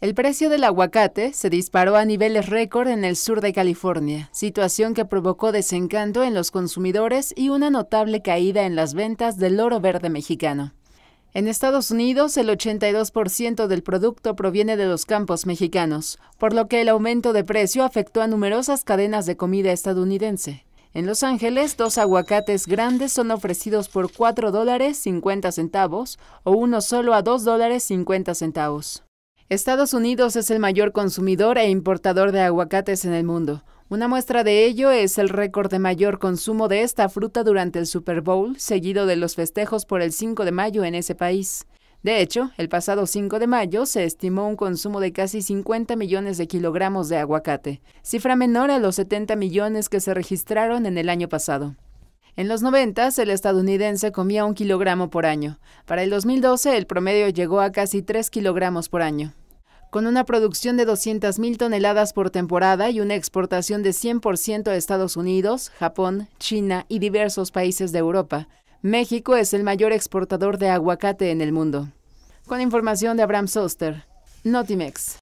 El precio del aguacate se disparó a niveles récord en el sur de California, situación que provocó desencanto en los consumidores y una notable caída en las ventas del oro verde mexicano. En Estados Unidos, el 82% del producto proviene de los campos mexicanos, por lo que el aumento de precio afectó a numerosas cadenas de comida estadounidense. En Los Ángeles, dos aguacates grandes son ofrecidos por $4.50 dólares centavos o uno solo a $2.50 centavos. Estados Unidos es el mayor consumidor e importador de aguacates en el mundo. Una muestra de ello es el récord de mayor consumo de esta fruta durante el Super Bowl, seguido de los festejos por el 5 de mayo en ese país. De hecho, el pasado 5 de mayo se estimó un consumo de casi 50 millones de kilogramos de aguacate, cifra menor a los 70 millones que se registraron en el año pasado. En los 90 el estadounidense comía un kilogramo por año. Para el 2012 el promedio llegó a casi 3 kilogramos por año. Con una producción de 200.000 toneladas por temporada y una exportación de 100% a Estados Unidos, Japón, China y diversos países de Europa, México es el mayor exportador de aguacate en el mundo. Con información de Abraham Soster, Notimex.